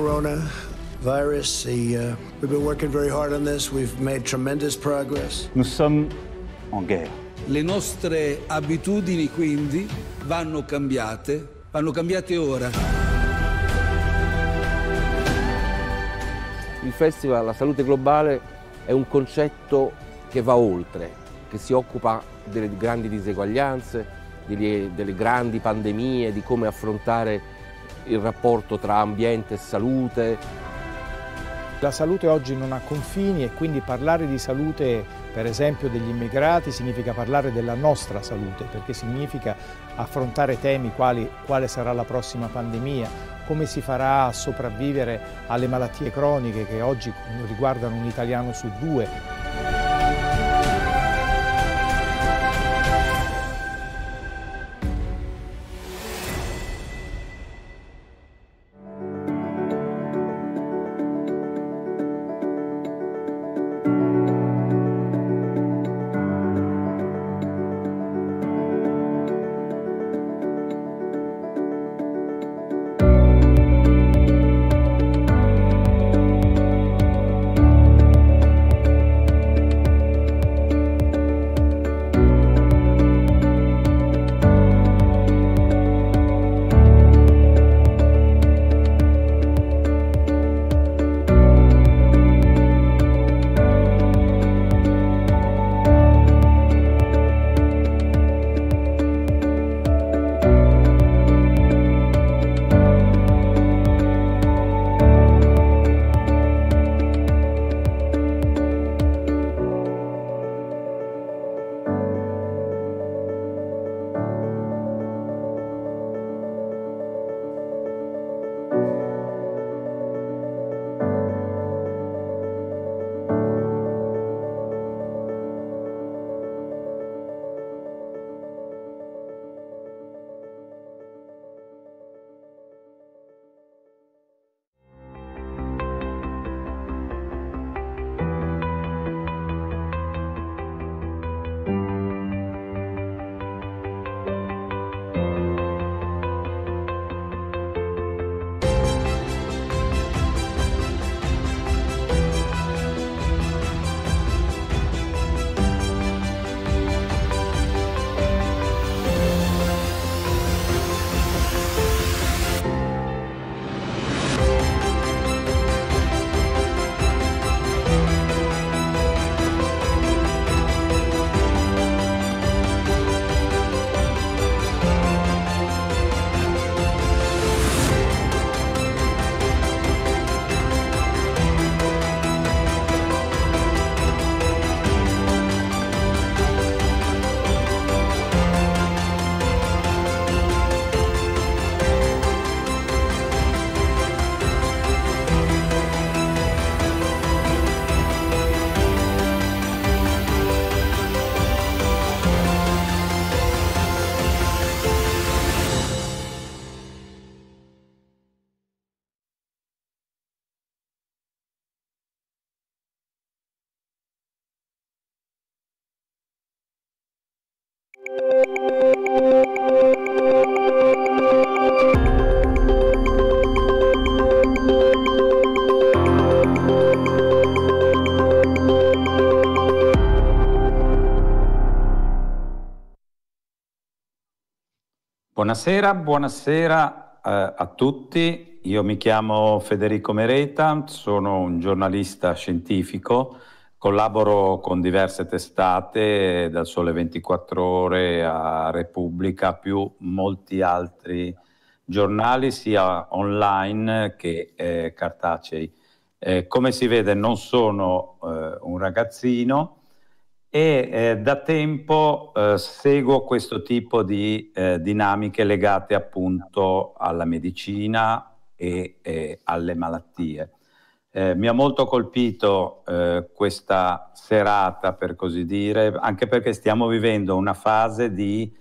corona coronavirus. The, uh, we've been working very hard on this. We've made tremendous progress. Nous sommes en guerre. Le nostre abitudini quindi vanno cambiate, vanno cambiate ora. Il festival La salute globale è un concetto che va oltre, che si occupa delle grandi diseguaglianze, delle, delle grandi pandemie, di come affrontare il rapporto tra ambiente e salute. La salute oggi non ha confini e quindi parlare di salute per esempio degli immigrati significa parlare della nostra salute perché significa affrontare temi quali quale sarà la prossima pandemia, come si farà a sopravvivere alle malattie croniche che oggi riguardano un italiano su due. Buonasera, buonasera eh, a tutti. Io mi chiamo Federico Mereta, sono un giornalista scientifico, collaboro con diverse testate, dal Sole 24 Ore a Repubblica, più molti altri giornali, sia online che eh, cartacei. Eh, come si vede non sono eh, un ragazzino, e eh, da tempo eh, seguo questo tipo di eh, dinamiche legate appunto alla medicina e alle malattie. Eh, mi ha molto colpito eh, questa serata, per così dire, anche perché stiamo vivendo una fase di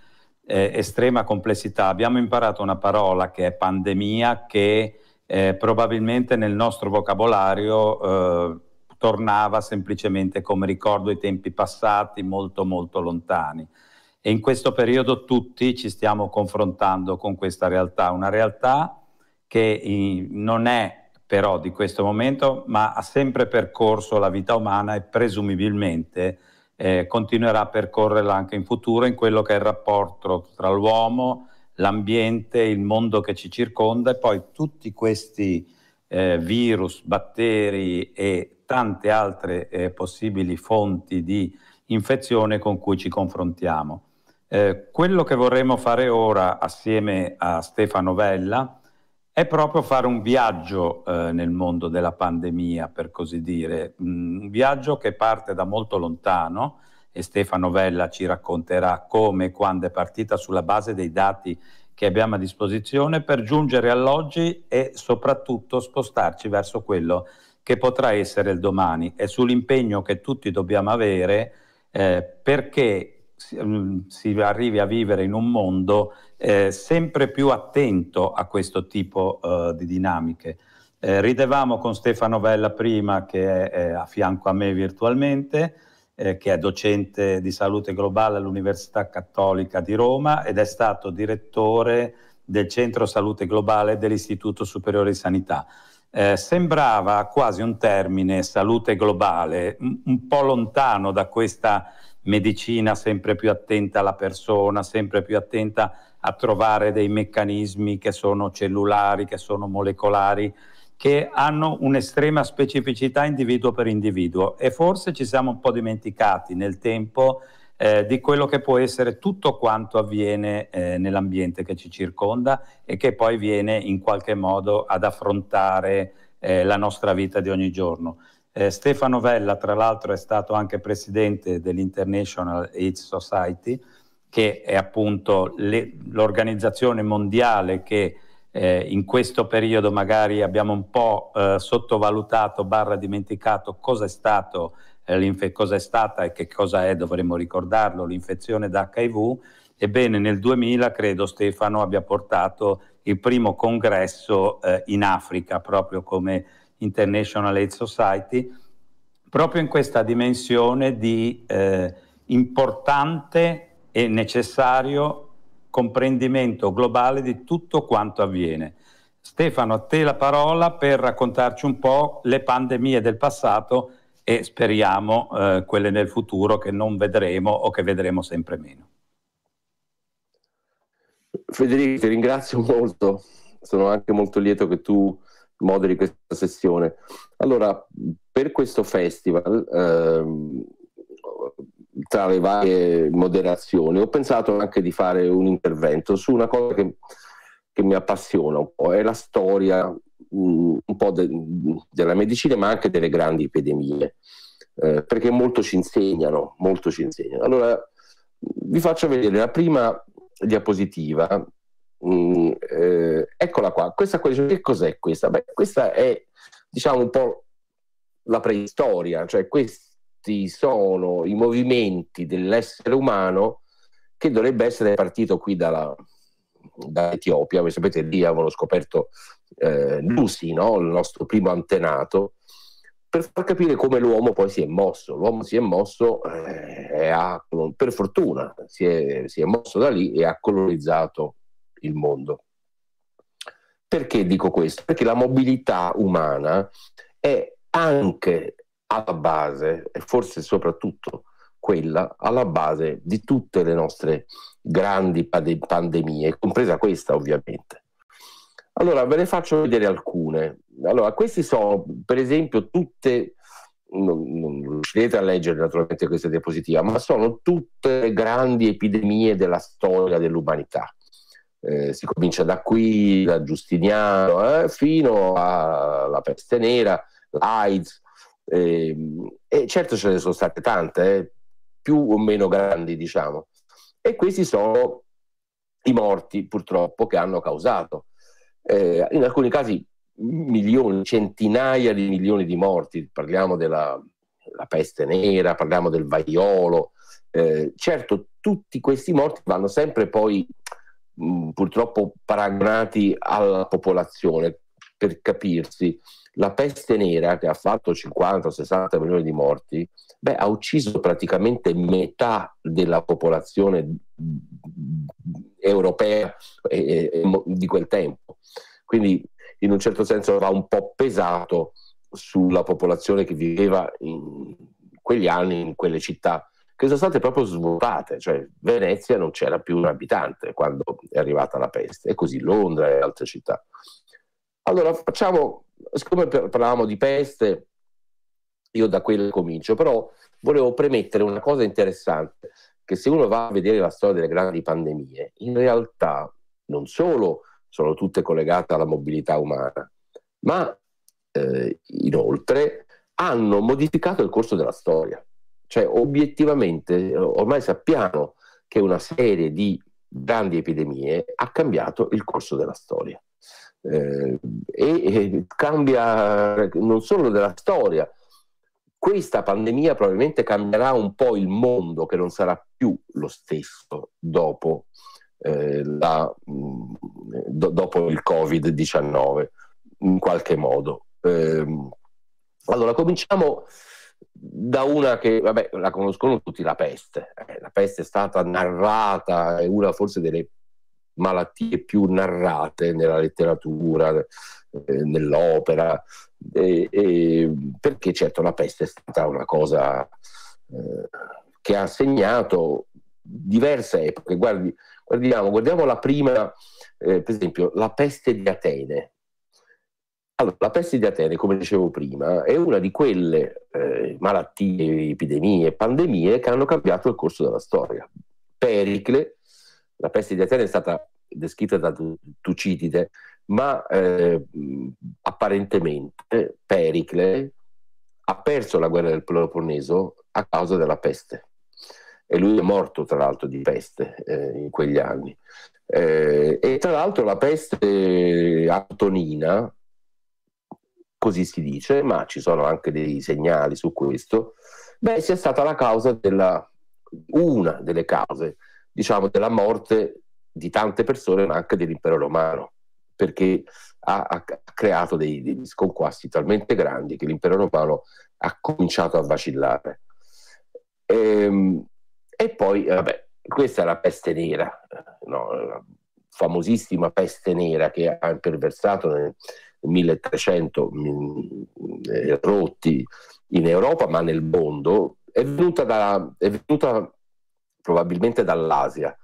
eh, estrema complessità. Abbiamo imparato una parola che è pandemia che probabilmente nel nostro vocabolario tornava semplicemente come ricordo i tempi passati molto molto lontani. E in questo periodo tutti ci stiamo confrontando con questa realtà, una realtà che eh, non è però di questo momento, ma ha sempre percorso la vita umana e presumibilmente eh, continuerà a percorrerla anche in futuro in quello che è il rapporto tra l'uomo, l'ambiente, il mondo che ci circonda e poi tutti questi eh, virus, batteri e tante altre eh, possibili fonti di infezione con cui ci confrontiamo. Eh, quello che vorremmo fare ora assieme a Stefano Vella è proprio fare un viaggio eh, nel mondo della pandemia, per così dire, mm, un viaggio che parte da molto lontano, e Stefano Vella ci racconterà come e quando è partita sulla base dei dati che abbiamo a disposizione per giungere all'oggi e soprattutto spostarci verso quello che potrà essere il domani e sull'impegno che tutti dobbiamo avere eh, perché si, mm, si, arrivi a vivere in un mondo eh, sempre più attento a questo tipo eh, di dinamiche. Eh, ridevamo con Stefano Vella prima che è a fianco a me virtualmente, eh, che è docente di salute globale all'Università Cattolica di Roma ed è stato direttore del Centro Salute Globale dell'Istituto Superiore di Sanità. Eh, sembrava quasi un termine salute globale, un, un po' lontano da questa medicina sempre più attenta alla persona, sempre più attenta a trovare dei meccanismi che sono cellulari, che sono molecolari, che hanno un'estrema specificità individuo per individuo e forse ci siamo un po' dimenticati nel tempo eh, di quello che può essere tutto quanto avviene eh, nell'ambiente che ci circonda e che poi viene in qualche modo ad affrontare eh, la nostra vita di ogni giorno. Eh, Stefano Vella, tra l'altro, è stato anche presidente dell'International AIDS Society, che è appunto le, l'organizzazione mondiale che eh, in questo periodo magari abbiamo un po' eh, sottovalutato, barra dimenticato cosa è stato eh, cosa è stata e che cosa è, dovremmo ricordarlo, l'infezione da HIV. Ebbene, nel 2000 credo Stefano abbia portato il primo congresso eh, in Africa, proprio come International Aid Society, proprio in questa dimensione di eh, importante e necessario comprendimento globale di tutto quanto avviene. Stefano, a te la parola per raccontarci un po' le pandemie del passato e speriamo eh, quelle nel futuro che non vedremo o che vedremo sempre meno. Federico, ti ringrazio molto, sono anche molto lieto che tu moderi questa sessione. Allora, per questo festival, ehm, tra le varie moderazioni, ho pensato anche di fare un intervento su una cosa che, che mi appassiona un po', è la storia mm, un po' de, della medicina ma anche delle grandi epidemie, eh, perché molto ci insegnano, molto ci insegnano. Allora, vi faccio vedere la prima diapositiva. Mm, eh, eccola qua, questa, qua, che cos'è questa? Beh, questa è diciamo un po' la preistoria, cioè questi questi sono i movimenti dell'essere umano che dovrebbe essere partito qui dalla, dall'Etiopia, voi sapete lì avevano scoperto eh, Lucy, no? il nostro primo antenato, per far capire come l'uomo poi si è mosso. L'uomo si è mosso eh, ha, per fortuna, si è, si è, mosso da lì e ha colonizzato il mondo. Perché dico questo? Perché la mobilità umana è anche alla base e forse soprattutto quella alla base di tutte le nostre grandi pandemie, compresa questa ovviamente. Allora ve ne faccio vedere alcune. Allora, queste sono per esempio tutte, non, non riuscirete a leggere naturalmente questa diapositiva, ma sono tutte grandi epidemie della storia dell'umanità. Eh, si comincia da qui, da Giustiniano, eh, fino alla peste nera, l'AIDS, e, ehm, e certo ce ne sono state tante, eh, più o meno grandi, diciamo. E questi sono i morti, purtroppo, che hanno causato. Eh, in alcuni casi milioni, centinaia di milioni di morti, parliamo della peste nera, parliamo del vaiolo. Eh, certo, tutti questi morti vanno sempre poi mh, purtroppo paragonati alla popolazione, per capirsi la peste nera che ha fatto 50-60 milioni di morti, beh, ha ucciso praticamente metà della popolazione europea di quel tempo. Quindi in un certo senso va un po' pesato sulla popolazione che viveva in quegli anni, in quelle città, che sono state proprio svuotate, cioè Venezia non c'era più un abitante quando è arrivata la peste, e così Londra e altre città. Allora, facciamo, siccome parlavamo di peste, io da quella comincio, però volevo premettere una cosa interessante, che se uno va a vedere la storia delle grandi pandemie, in realtà non solo sono tutte collegate alla mobilità umana, ma eh, inoltre hanno modificato il corso della storia. Cioè, obiettivamente, ormai sappiamo che una serie di grandi epidemie ha cambiato il corso della storia eh, e cambia non solo della storia. Questa pandemia probabilmente cambierà un po' il mondo che non sarà più lo stesso dopo, eh, la, mh, mm, do, dopo il Covid-19, in qualche modo. Eh, allora, cominciamo da una che, vabbè, la conoscono tutti, la peste. Eh, la peste è stata narrata, è una forse delle malattie più narrate nella letteratura, eh, nell'opera, e, e perché certo la peste è stata una cosa eh, che ha segnato diverse epoche. Guardi, guardiamo, guardiamo, la prima, eh, per esempio, la peste di Atene. Allora, la peste di Atene, come dicevo prima, è una di quelle eh, malattie, epidemie, pandemie che hanno cambiato il corso della storia. Pericle la peste di Atene è stata descritta da Tucidide, ma eh, apparentemente Pericle ha perso la guerra del Peloponneso a causa della peste. E lui è morto, tra l'altro, di peste eh, in quegli anni. Eh, e tra l'altro la peste antonina, così si dice, ma ci sono anche dei segnali su questo, beh, sia stata la causa della, una delle cause diciamo, della morte di tante persone, ma anche dell'impero romano, perché ha, ha creato dei, degli sconquassi talmente grandi che l'impero romano ha cominciato a vacillare. E, ehm, e poi, vabbè, questa è la peste nera, no? la famosissima peste nera che ha imperversato nel 1300 mm, eh, rotti in Europa, ma nel mondo, è venuta, da, è venuta probabilmente dall'Asia,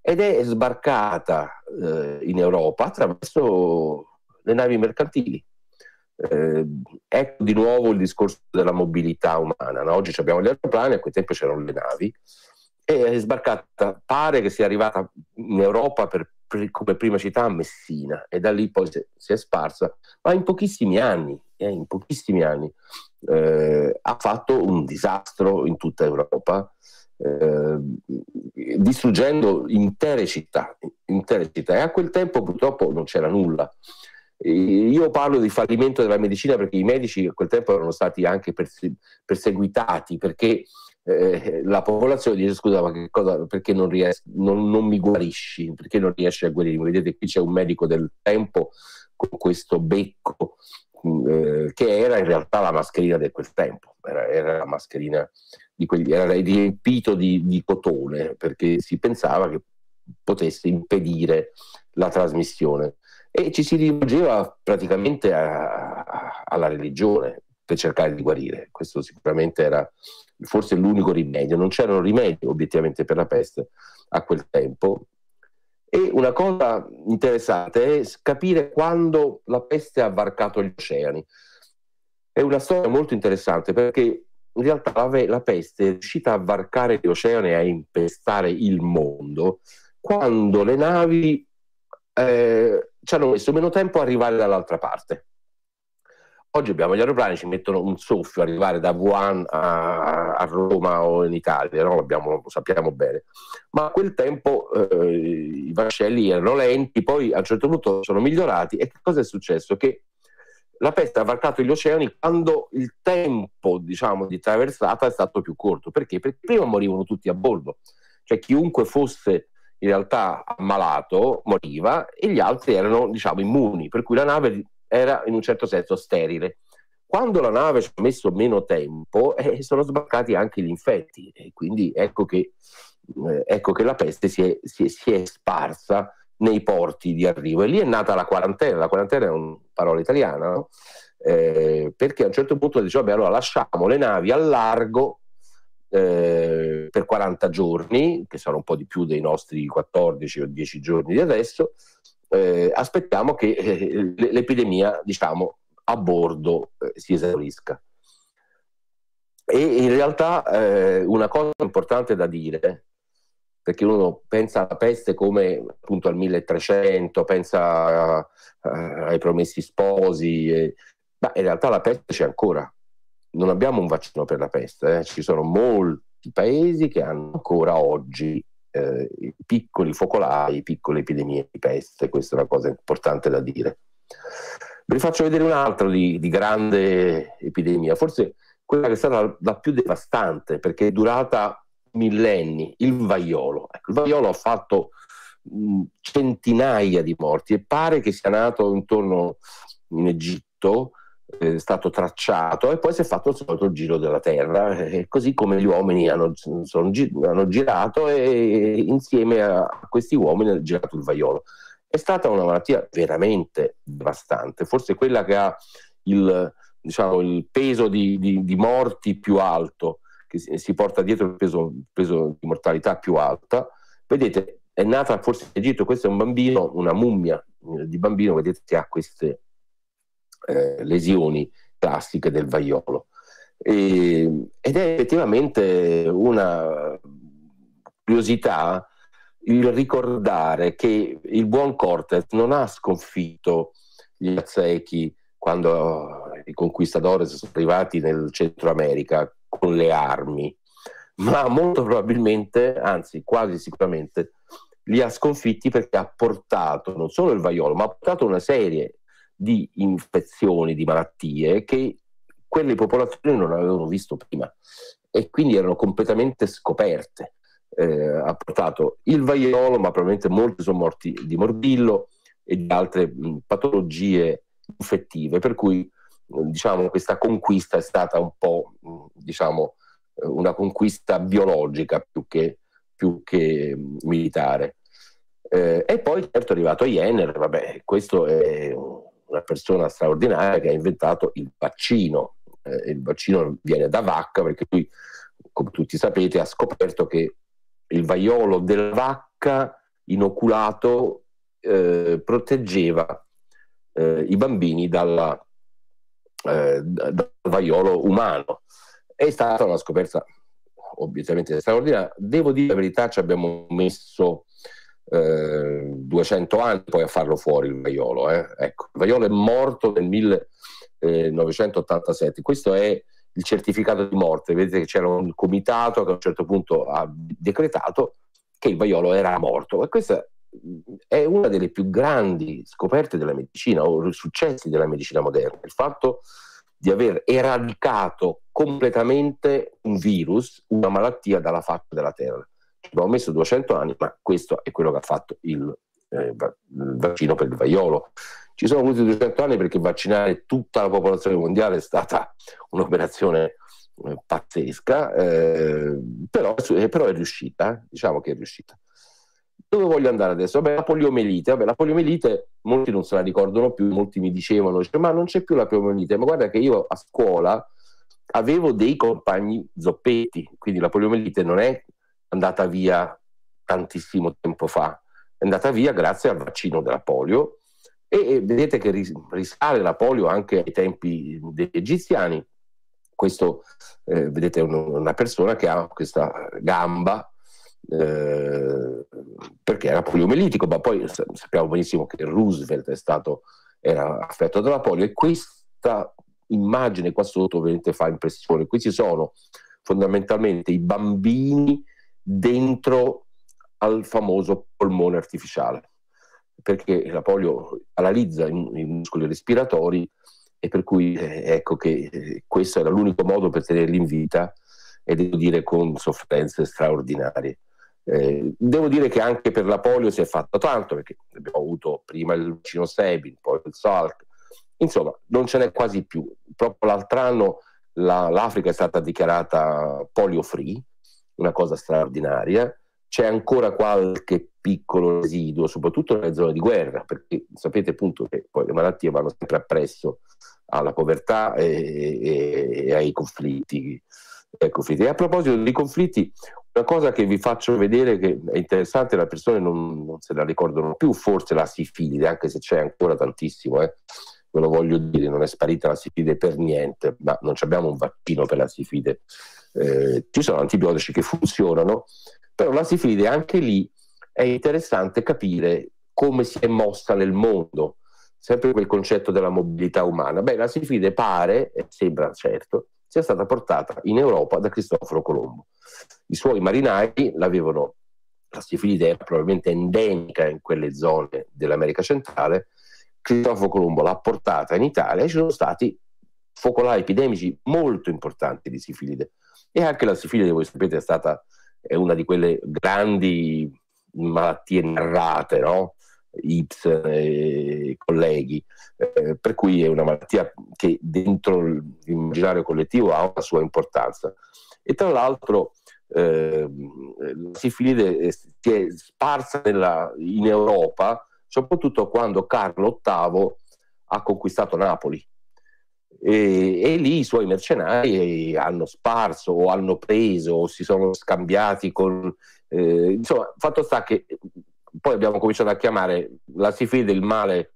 ed è sbarcata eh, in Europa attraverso le navi mercantili. Eh, ecco di nuovo il discorso della mobilità umana. No? Oggi abbiamo gli aeroplani, a quei tempi c'erano le navi, e è sbarcata, pare che sia arrivata in Europa per, per, come prima città a Messina e da lì poi si è sparsa, ma in pochissimi anni, eh, in pochissimi anni eh, ha fatto un disastro in tutta Europa Ehm, distruggendo intere città, intere città. E a quel tempo purtroppo non c'era nulla. Io parlo di fallimento della medicina perché i medici a quel tempo erano stati anche perseguitati perché eh, la popolazione dice scusa ma che cosa, perché non, ries- non, non mi guarisci, perché non riesci a guarirmi? Vedete qui c'è un medico del tempo con questo becco mm, eh, che era in realtà la mascherina di quel tempo, era, era la mascherina di quegli, era riempito di, di cotone perché si pensava che potesse impedire la trasmissione e ci si rivolgeva praticamente a, a, alla religione per cercare di guarire. Questo sicuramente era forse l'unico rimedio, non c'erano rimedi obiettivamente per la peste a quel tempo. E una cosa interessante è capire quando la peste ha varcato gli oceani. È una storia molto interessante perché in realtà la, la peste è riuscita a varcare gli oceani e a impestare il mondo quando le navi eh, ci hanno messo meno tempo a arrivare dall'altra parte. Oggi abbiamo gli aeroplani, ci mettono un soffio a arrivare da Wuhan a, a Roma o in Italia, no? lo sappiamo bene. Ma a quel tempo eh, i vascelli erano lenti, poi a un certo punto sono migliorati e che cosa è successo? Che la peste ha varcato gli oceani quando il tempo diciamo, di traversata è stato più corto. Perché? Perché prima morivano tutti a bordo, cioè chiunque fosse in realtà ammalato moriva e gli altri erano diciamo, immuni, per cui la nave era in un certo senso sterile. Quando la nave ci ha messo meno tempo eh, sono sbarcati anche gli infetti e quindi ecco che, eh, ecco che la peste si è, si è, si è sparsa nei porti di arrivo. E lì è nata la quarantena, la quarantena è una parola italiana, no? eh, perché a un certo punto diceva, beh allora lasciamo le navi al largo eh, per 40 giorni, che sono un po' di più dei nostri 14 o 10 giorni di adesso, eh, aspettiamo che eh, l'epidemia, diciamo, a bordo eh, si esaurisca. E in realtà eh, una cosa importante da dire perché uno pensa alla peste come appunto al 1300, pensa a, eh, ai promessi sposi, e, ma in realtà la peste c'è ancora. Non abbiamo un vaccino per la peste, eh. ci sono molti paesi che hanno ancora oggi eh, piccoli focolai, piccole epidemie di peste, questa è una cosa importante da dire. Vi faccio vedere un altro di, di grande epidemia, forse quella che è stata la, la più devastante perché è durata millenni, il vaiolo. Ecco, il vaiolo ha fatto mh, mm, centinaia di morti e pare che sia nato intorno in Egitto, eh, è stato tracciato e poi si è fatto il solito giro della Terra, eh, così come gli uomini hanno, sono, hanno girato e insieme a questi uomini ha girato il vaiolo. È stata una malattia veramente devastante, forse quella che ha il, diciamo, il peso di, di, di morti più alto che si porta dietro il peso, peso di mortalità più alta. Vedete, è nata forse in Egitto, questo è un bambino, una mummia eh, di bambino, vedete che ha queste eh, lesioni classiche del vaiolo. E, ed è effettivamente una curiosità il ricordare che il buon Cortes non ha sconfitto gli aztechi quando i conquistadores sono arrivati nel Centro America, con le armi, ma molto probabilmente, anzi quasi sicuramente, li ha sconfitti perché ha portato non solo il vaiolo, ma ha portato una serie di infezioni, di malattie che quelle popolazioni non avevano visto prima e quindi erano completamente scoperte. Eh, ha portato il vaiolo, ma probabilmente molti sono morti di morbillo e di altre mh, patologie infettive, per cui diciamo, questa conquista è stata un po' diciamo, eh, una conquista biologica più che, più che militare. Eh, e poi certo è arrivato Jenner, vabbè, questo è una persona straordinaria che ha inventato il vaccino. Eh, il vaccino viene da vacca perché lui, come tutti sapete, ha scoperto che il vaiolo della vacca inoculato eh, proteggeva eh, i bambini dalla, eh, dal vaiolo umano. È stata una scoperta obiettivamente straordinaria. Devo dire la verità, ci abbiamo messo eh, 200 anni poi a farlo fuori il vaiolo. Eh. Ecco, il vaiolo è morto nel 1987. Eh, Questo è il certificato di morte. Vedete che c'era un comitato che a un certo punto ha decretato che il vaiolo era morto. E questa è una delle più grandi scoperte della medicina o successi della medicina moderna, il fatto di aver eradicato completamente un virus, una malattia dalla faccia della Terra. Ci abbiamo messo 200 anni, ma questo è quello che ha fatto il, eh, il vaccino per il vaiolo. Ci sono voluti 200 anni perché vaccinare tutta la popolazione mondiale è stata un'operazione eh, pazzesca, eh, però, eh, però, è riuscita, eh, diciamo che è riuscita dove voglio andare adesso? Vabbè, la poliomielite, vabbè, la poliomelite molti non se la ricordano più, molti mi dicevano, cioè, ma non c'è più la poliomielite, ma guarda che io a scuola avevo dei compagni zoppetti, quindi la poliomielite non è andata via tantissimo tempo fa, è andata via grazie al vaccino della polio e, e vedete che ris- risale la polio anche ai tempi degli egiziani. Questo, eh, vedete, è un, una persona che ha questa gamba eh, perché era poliomelitico, ma poi sappiamo benissimo che Roosevelt stato, era affetto dalla polio e questa immagine qua sotto ovviamente fa impressione. Questi sono fondamentalmente i bambini dentro al famoso polmone artificiale, perché la polio paralizza i muscoli respiratori e per cui eh, ecco che eh, questo era l'unico modo per tenerli in vita e devo dire con sofferenze straordinarie. Eh, devo dire che anche per la polio si è fatto tanto, perché abbiamo avuto prima il vaccino Sebin, poi il Salk, insomma non ce n'è quasi più. Proprio l'altro anno la, l'Africa è stata dichiarata polio free, una cosa straordinaria. C'è ancora qualche piccolo residuo, soprattutto nelle zone di guerra, perché sapete appunto che poi le malattie vanno sempre appresso alla povertà e, e, e ai conflitti. Ecco, e a proposito dei conflitti, una cosa che vi faccio vedere che è interessante, le persone non, non, se la ricordano più, forse la sifilide, anche se c'è ancora tantissimo, eh. ve lo voglio dire, non è sparita la sifilide per niente, ma non abbiamo un vaccino per la sifilide. Eh, ci sono antibiotici che funzionano, però la sifilide anche lì è interessante capire come si è mossa nel mondo, sempre quel concetto della mobilità umana. Beh, la sifilide pare, sembra certo, sia stata portata in Europa da Cristoforo Colombo. I suoi marinai l'avevano, la sifilide probabilmente endemica in quelle zone dell'America centrale, Cristoforo Colombo l'ha portata in Italia e ci sono stati focolai epidemici molto importanti di sifilide. E anche la sifilide, voi sapete, è stata è una di quelle grandi malattie narrate, no? Ips e eh, colleghi, eh, per cui è una malattia che dentro l'immaginario collettivo ha una sua importanza. E tra l'altro eh, la sifilide si è sparsa nella, in Europa, soprattutto quando Carlo VIII ha conquistato Napoli. E, e, lì i suoi mercenari hanno sparso o hanno preso o si sono scambiati con... Eh, insomma, fatto sta che poi abbiamo cominciato a chiamare la sifide il male,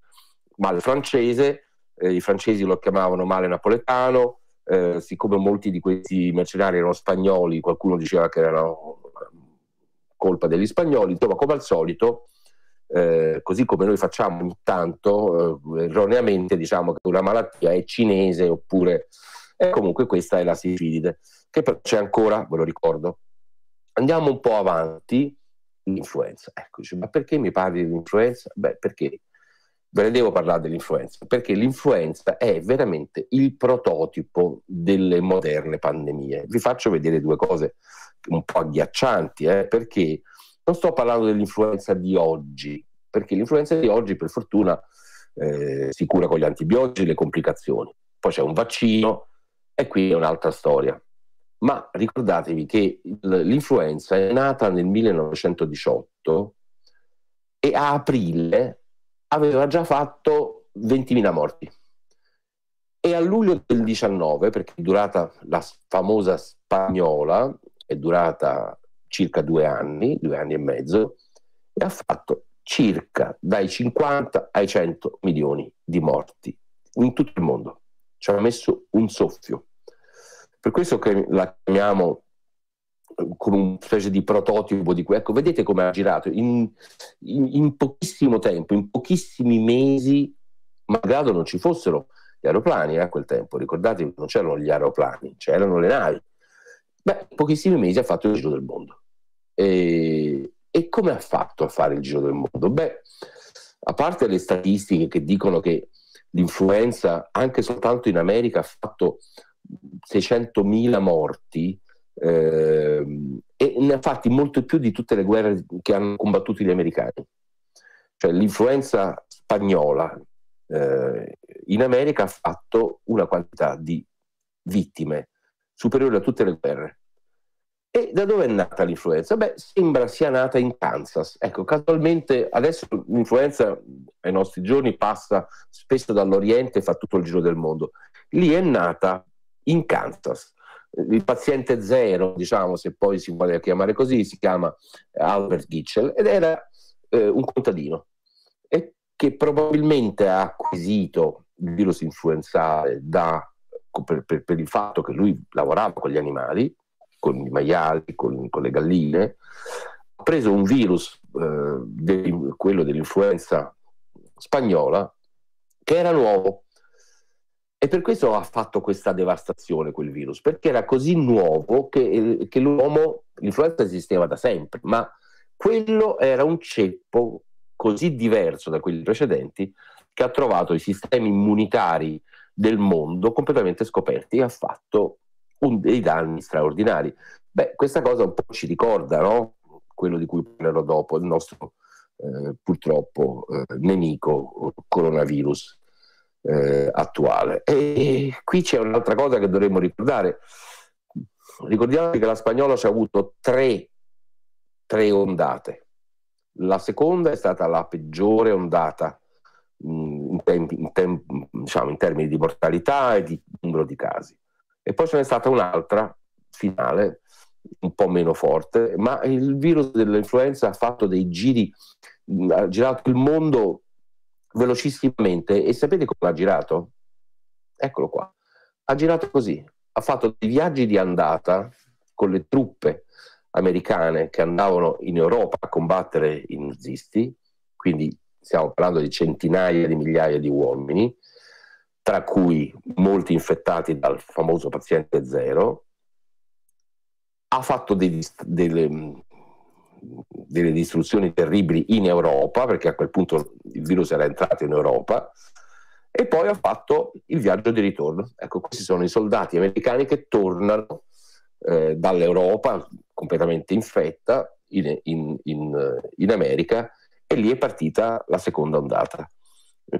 male francese, eh, i francesi lo chiamavano male napoletano, eh, siccome molti di questi mercenari erano spagnoli, qualcuno diceva che erano colpa degli spagnoli, insomma come al solito, eh, così come noi facciamo intanto, eh, erroneamente diciamo che una malattia è cinese oppure... E comunque questa è la sifilide, che però c'è ancora, ve lo ricordo. Andiamo un po' avanti, influenza. Eccoci, ma perché mi parli dell'influenza? Beh, perché ve ne devo parlare dell'influenza, perché l'influenza è veramente il prototipo delle moderne pandemie. Vi faccio vedere due cose un po' agghiaccianti, eh, perché non sto parlando dell'influenza di oggi, perché l'influenza di oggi per fortuna eh, si cura con gli antibiotici le complicazioni, poi c'è un vaccino e qui è un'altra storia ma ricordatevi che l'influenza è nata nel 1918 e a aprile aveva già fatto 20.000 morti. E a luglio del 19, perché è durata la famosa spagnola, è durata circa due anni, due anni e mezzo, e ha fatto circa dai 50 ai 100 milioni di morti in tutto il mondo. Ci ha messo un soffio. Per questo che la chiamiamo eh, come un specie di prototipo di cui, ecco, vedete come ha girato in, in, in, pochissimo tempo, in pochissimi mesi, malgrado non ci fossero gli aeroplani eh, a quel tempo, ricordatevi, non c'erano gli aeroplani, c'erano le navi. Beh, in pochissimi mesi ha fatto il giro del mondo. E, e come ha fatto a fare il giro del mondo? Beh, a parte le statistiche che dicono che l'influenza anche soltanto in America ha fatto 600.000 morti eh, e ne ha fatti molto più di tutte le guerre che hanno combattuto gli americani. Cioè l'influenza spagnola eh, in America ha fatto una quantità di vittime superiore a tutte le guerre. E da dove è nata l'influenza? Beh, sembra sia nata in Kansas. Ecco, casualmente adesso l'influenza ai nostri giorni passa spesso dall'Oriente e fa tutto il giro del mondo. Lì è nata in Kansas. Il paziente zero, diciamo, se poi si vuole chiamare così, si chiama Albert Gitchell ed era eh, un contadino e che probabilmente ha acquisito il virus influenzale da, per, per, per, il fatto che lui lavorava con gli animali, con i maiali, con, con le galline, ha preso un virus, eh, de, quello dell'influenza spagnola, che era nuovo e per questo ha fatto questa devastazione quel virus, perché era così nuovo che, eh, che l'uomo, l'influenza esisteva da sempre, ma quello era un ceppo così diverso da quelli precedenti che ha trovato i sistemi immunitari del mondo completamente scoperti e ha fatto un, dei danni straordinari. Beh, questa cosa un po' ci ricorda, no? Quello di cui parlerò dopo, il nostro eh, purtroppo eh, nemico coronavirus eh, attuale. E qui c'è un'altra cosa che dovremmo ricordare. Ricordiamoci che la spagnola ci ha avuto tre, tre ondate. La seconda è stata la peggiore ondata mm, in, tempi, in, tempi, diciamo, in termini di mortalità e di numero di casi. E poi ce n'è stata un'altra finale, un po' meno forte, ma il virus dell'influenza ha fatto dei giri, mm, ha girato il mondo velocissimamente e sapete come ha girato? Eccolo qua. Ha girato così, ha fatto dei viaggi di andata con le truppe americane che andavano in Europa a combattere i nazisti, quindi stiamo parlando di centinaia di migliaia di uomini, tra cui molti infettati dal famoso paziente zero, ha fatto dei, delle, delle distruzioni terribili in Europa, perché a quel punto il virus era entrato in Europa, e poi ha fatto il viaggio di ritorno. Ecco, questi sono i soldati americani che tornano eh, dall'Europa completamente infetta in, in, in, eh, in America e lì è partita la seconda ondata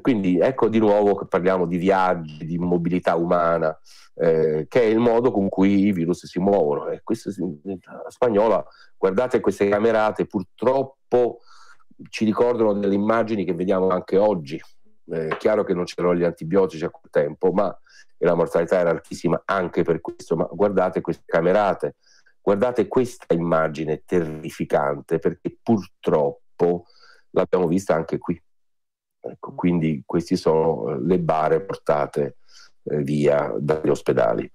quindi ecco di nuovo che parliamo di viaggi, di mobilità umana, eh, che è il modo con cui i virus si muovono. E questa spagnola, guardate queste camerate, purtroppo ci ricordano delle immagini che vediamo anche oggi. Eh, è chiaro che non c'erano gli antibiotici a quel tempo, ma la mortalità era altissima anche per questo. Ma guardate queste camerate, guardate questa immagine terrificante, perché purtroppo l'abbiamo vista anche qui. Ecco, quindi queste sono eh, le bare portate eh, via dagli ospedali.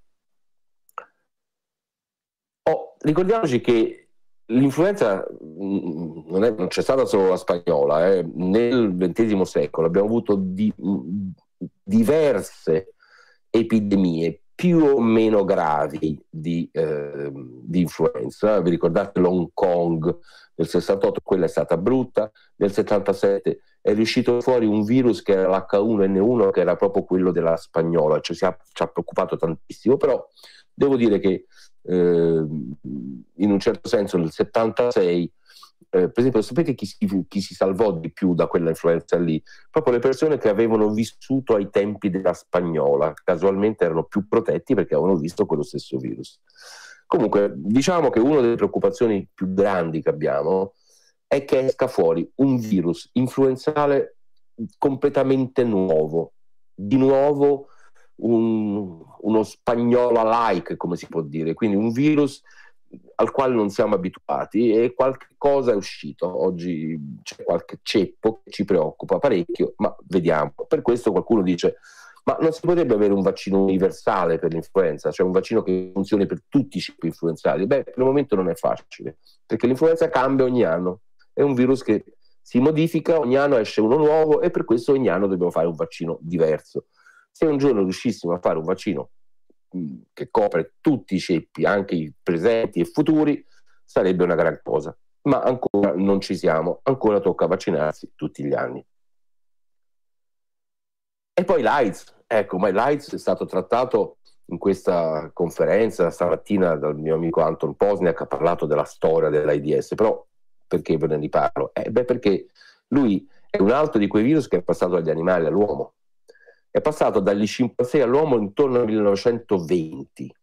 Oh, ricordiamoci che l'influenza mm, non, è, non, c'è stata solo la spagnola, eh. nel XX secolo abbiamo avuto di, mm, diverse epidemie più o meno gravi di, eh, di influenza. Vi ricordate l'Hong Kong nel 68, quella è stata brutta, nel 77 è riuscito fuori un virus che era l'H1N1, che era proprio quello della spagnola, cioè ha, ci ha preoccupato tantissimo, però devo dire che eh, in un certo senso nel 76 eh, per esempio, sapete chi si, chi si, salvò di più da quella influenza lì? Proprio le persone che avevano vissuto ai tempi della spagnola, casualmente erano più protetti perché avevano visto quello stesso virus. Comunque, diciamo che una delle preoccupazioni più grandi che abbiamo è che esca fuori un virus influenzale completamente nuovo, di nuovo un, uno spagnolo like, come si può dire, quindi un virus al quale non siamo abituati e qualche cosa è uscito. Oggi c'è qualche ceppo che ci preoccupa parecchio, ma vediamo. Per questo qualcuno dice, ma non si potrebbe avere un vaccino universale per l'influenza, cioè un vaccino che funzioni per tutti i cibi influenzali? Beh, per il momento non è facile, perché l'influenza cambia ogni anno, è un virus che si modifica, ogni anno esce uno nuovo e per questo ogni anno dobbiamo fare un vaccino diverso. Se un giorno riuscissimo a fare un vaccino Mm, che copre tutti i ceppi, anche i presenti e futuri, sarebbe una gran cosa. Ma ancora non ci siamo, ancora tocca vaccinarsi tutti gli anni. E poi l'AIDS, ecco, ma l'AIDS è stato trattato in questa conferenza stamattina dal mio amico Anton Posniak, ha parlato della storia dell'AIDS, però perché ve ne riparlo? Eh, beh, perché lui è un altro di quei virus che è passato dagli animali all'uomo è passato dagli 56 all'uomo intorno al 1920.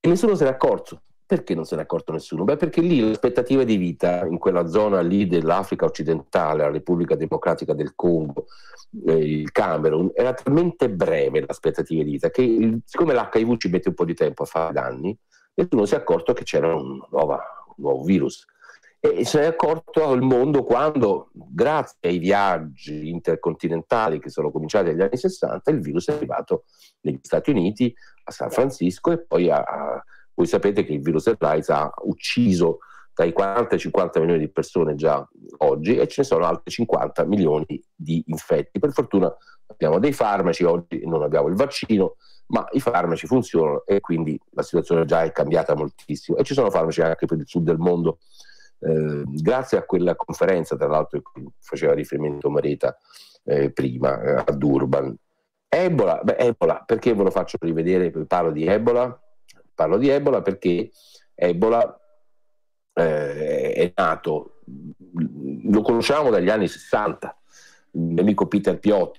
E nessuno se n'è accorto. Perché non se n'è accorto nessuno? Beh, perché lì l'aspettativa di vita in quella zona lì dell'Africa occidentale, la Repubblica Democratica del Congo, eh, il Camerun, era talmente breve l'aspettativa di vita che siccome l'HIV ci mette un po' di tempo a fare danni, nessuno si è accorto che c'era un, nuova, un nuovo virus. E se ne è accorto il mondo quando, grazie ai viaggi intercontinentali che sono cominciati negli anni 60, il virus è arrivato negli Stati Uniti, a San Francisco e poi a, a voi sapete che il virus dell'AIDS ha ucciso dai 40 ai 50 milioni di persone già oggi e ce ne sono altri 50 milioni di infetti. Per fortuna abbiamo dei farmaci, oggi non abbiamo il vaccino, ma i farmaci funzionano e quindi la situazione già è cambiata moltissimo e ci sono farmaci anche per il sud del mondo Ehm, grazie a quella conferenza, tra l'altro, faceva riferimento Mareta eh, prima eh, a Durban. Ebola, beh, Ebola, perché ve lo faccio rivedere? Parlo di Ebola, parlo di Ebola perché Ebola eh, è nato, lo conosciamo dagli anni 60, il mio amico Peter Piot,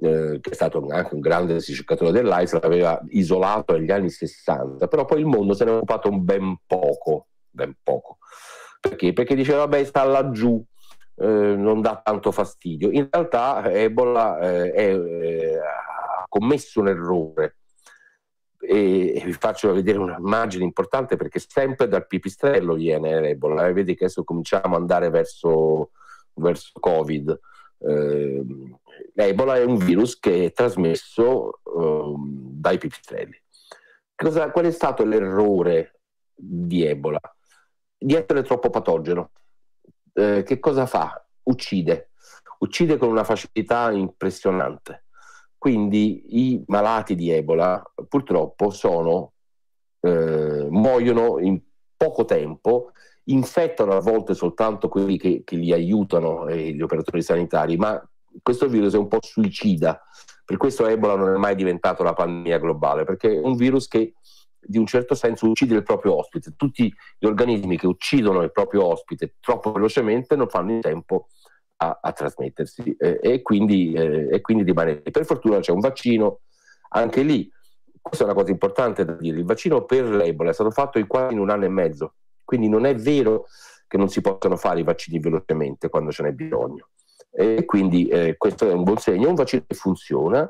eh, che è stato anche un grande ricercatore dell'AIDS, l'aveva isolato negli anni 60, però poi il mondo se ne è occupato ben poco, ben poco. Perché? Perché diceva, vabbè, sta laggiù, eh, non dà tanto fastidio. In realtà eh, Ebola eh, eh, ha commesso un errore. E, vi faccio vedere un'immagine importante perché sempre dal pipistrello viene Ebola. E eh. vedi che adesso cominciamo ad andare verso, verso Covid. Eh, L'Ebola è un virus che è trasmesso ehm, dai pipistrelli. Cosa, qual è stato l'errore di Ebola? di essere troppo patogeno. Eh, che cosa fa? Uccide, uccide con una facilità impressionante. Quindi i malati di Ebola purtroppo sono, eh, muoiono in poco tempo, infettano a volte soltanto quelli che, che li aiutano, eh, gli operatori sanitari, ma questo virus è un po' suicida. Per questo Ebola non è mai diventato una pandemia globale, perché è un virus che di un certo senso uccidere il proprio ospite. Tutti gli organismi che uccidono il proprio ospite troppo velocemente non fanno in tempo a, a trasmettersi eh, e, quindi, eh, e quindi rimane. Per fortuna c'è un vaccino, anche lì, questa è una cosa importante da dire, il vaccino per l'Ebola è stato fatto in quasi un anno e mezzo, quindi non è vero che non si possano fare i vaccini velocemente quando ce n'è bisogno. E quindi eh, questo è un buon segno, un vaccino che funziona,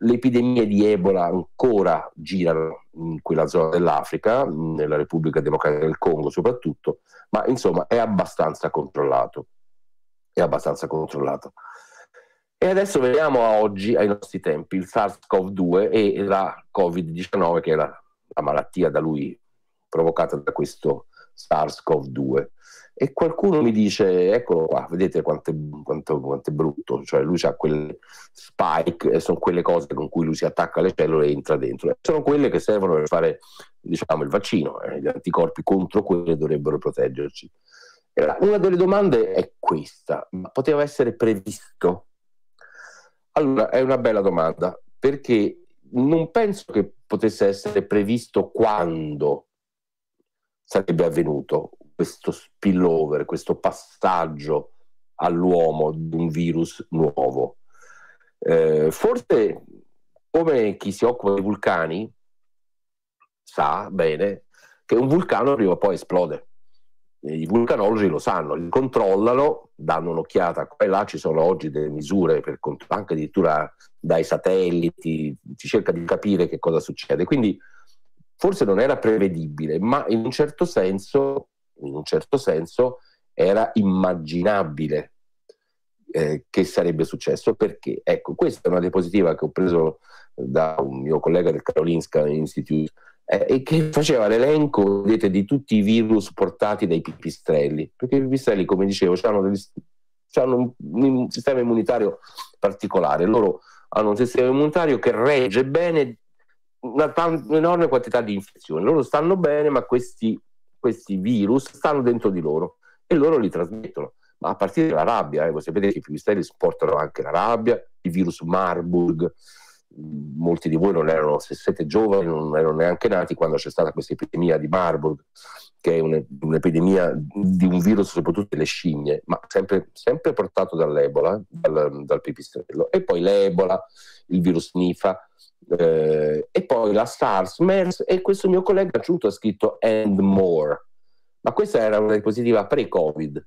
le epidemie di Ebola ancora girano in quella zona dell'Africa, nella Repubblica Democratica del Congo soprattutto, ma insomma è abbastanza controllato. È abbastanza controllato. E adesso veniamo a oggi, ai nostri tempi, il SARS-CoV-2 e la Covid-19, che è la, la malattia da lui provocata da questo SARS-CoV-2 e qualcuno mi dice eccolo qua vedete quanto è, quanto, quanto è brutto cioè lui ha quel spike e sono quelle cose con cui lui si attacca alle cellule e entra dentro sono quelle che servono per fare diciamo il vaccino eh, gli anticorpi contro quelle dovrebbero proteggerci una delle domande è questa ma poteva essere previsto allora è una bella domanda perché non penso che potesse essere previsto quando sarebbe avvenuto questo spillover, questo passaggio all'uomo di un virus nuovo. Eh, forse come chi si occupa di vulcani sa bene che un vulcano prima o poi esplode. I vulcanologi lo sanno, li controllano, danno un'occhiata. Qua e là ci sono oggi delle misure, per, anche addirittura dai satelliti, si cerca di capire che cosa succede. Quindi forse non era prevedibile, ma in un certo senso in un certo senso era immaginabile eh, che sarebbe successo perché ecco questa è una diapositiva che ho preso da un mio collega del Karolinska Institute eh, e che faceva l'elenco vedete, di tutti i virus portati dai pipistrelli perché i pipistrelli come dicevo hanno, degli, hanno un, un, sistema immunitario particolare loro hanno un sistema immunitario che regge bene una, un'enorme quantità di infezioni loro stanno bene ma questi questi virus stanno dentro di loro e loro li trasmettono. Ma a partire dalla rabbia, eh, voi sapete che i pipistrelli sportano anche la rabbia, il virus Marburg, molti di voi non erano, se siete giovani, non erano neanche nati quando c'è stata questa epidemia di Marburg, che è un'epidemia di un virus soprattutto delle scimmie, ma sempre, sempre portato dall'Ebola, dal, dal, pipistrello, e poi l'Ebola, il virus Nifa, eh, e poi la SARS, MERS, e questo mio collega aggiunto ha scritto and more, ma questa era una diapositiva pre-Covid,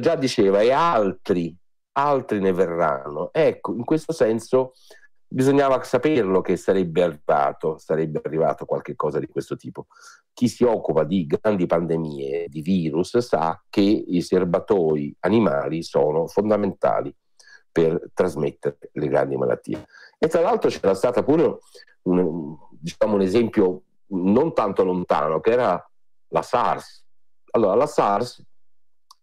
già diceva e altri, altri ne verranno. Ecco, in questo senso bisognava saperlo che sarebbe arrivato, sarebbe arrivato qualche cosa di questo tipo. Chi si occupa di grandi pandemie, di virus, sa che i serbatoi animali sono fondamentali per trasmettere le grandi malattie. E tra l'altro c'era stato pure un, diciamo, un esempio non tanto lontano, che era la SARS. Allora, la SARS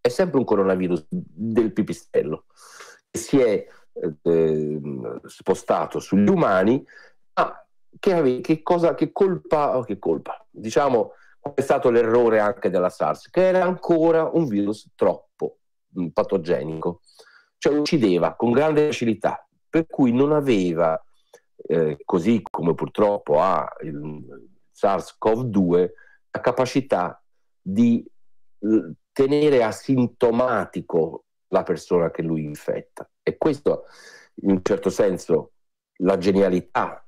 è sempre un coronavirus del pipistrello, che si è eh, spostato sugli umani, ma che, che, cosa, che colpa, oh, che colpa, diciamo, è stato l'errore anche della SARS, che era ancora un virus troppo mh, mm, patogenico, cioè uccideva con grande facilità, per cui non aveva, eh, così come purtroppo ha il SARS-CoV-2, la capacità di tenere asintomatico la persona che lui infetta. E questo, in un certo senso, la genialità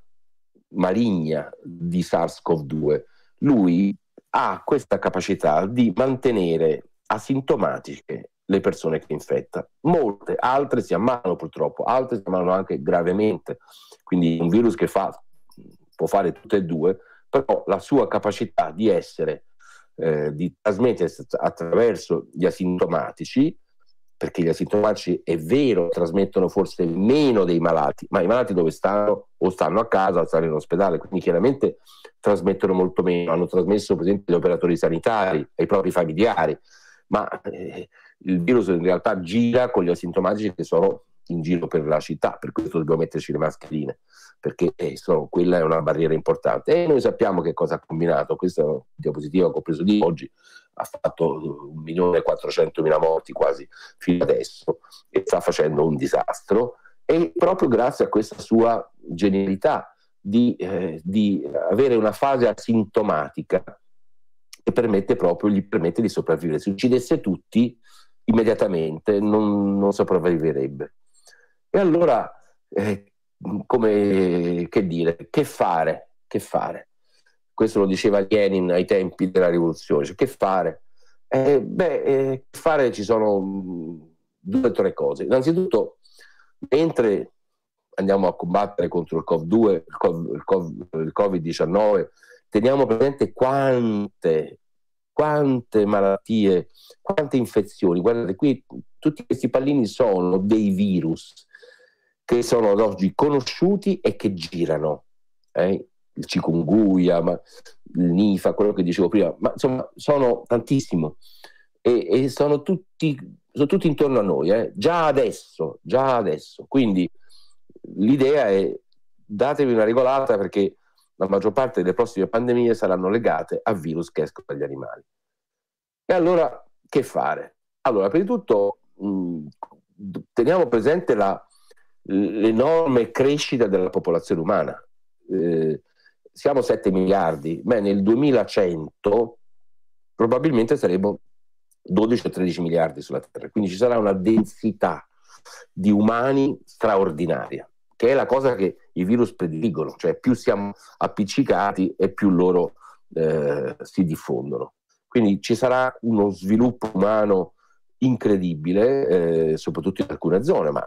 maligna di SARS-CoV-2. Lui ha questa capacità di mantenere asintomatiche le persone che infetta. Molte, altre si ammalano purtroppo, altre si ammalano anche gravemente. Quindi un virus che fa, può fare tutte e due, però la sua capacità di essere, eh, di trasmettersi attraverso gli asintomatici, perché gli asintomatici è vero, trasmettono forse meno dei malati, ma i malati dove stanno? O stanno a casa, o stanno in ospedale, quindi chiaramente trasmettono molto meno. Hanno trasmesso per esempio gli operatori sanitari, ai propri familiari, ma eh, il virus in realtà gira con gli asintomatici che sono in giro per la città, per questo dobbiamo metterci le mascherine, perché eh, sono, quella è una barriera importante. E noi sappiamo che cosa ha combinato, questa è una diapositiva che ho preso di oggi, ha fatto eh, un milione e 400.000 morti quasi fino adesso e sta facendo un disastro e proprio grazie a questa sua genialità di, eh, di avere una fase asintomatica che permette proprio, gli permette di sopravvivere. Se uccidesse tutti immediatamente non, non sopravviverebbe. E allora, eh, come, che dire, che fare? Che fare? Questo lo diceva Lenin ai tempi della rivoluzione. Cioè, che fare? Eh, beh, eh, fare ci sono mm, due o tre cose. Innanzitutto, mentre andiamo a combattere contro il Covid-2, il Covid-19, teniamo presente quante, quante malattie, quante infezioni. Guardate, qui tutti questi pallini sono dei virus che sono ad oggi conosciuti e che girano. Eh? il cikunguya, ma il nifa, quello che dicevo prima, ma insomma sono tantissimo e, e sono, tutti, sono, tutti, intorno a noi, eh? già adesso, già adesso. Quindi l'idea è datevi una regolata perché la maggior parte delle prossime pandemie saranno legate a virus che escono dagli animali. E allora che fare? Allora, prima di tutto mh, teniamo presente la, l'enorme crescita della popolazione umana. Eh, siamo 7 miliardi, beh, nel 2100 probabilmente saremo 12 o 13 miliardi sulla Terra, quindi ci sarà una densità di umani straordinaria, che è la cosa che i virus prediligono, cioè più siamo appiccicati e più loro eh, si diffondono. Quindi ci sarà uno sviluppo umano incredibile, eh, soprattutto in alcune zone, ma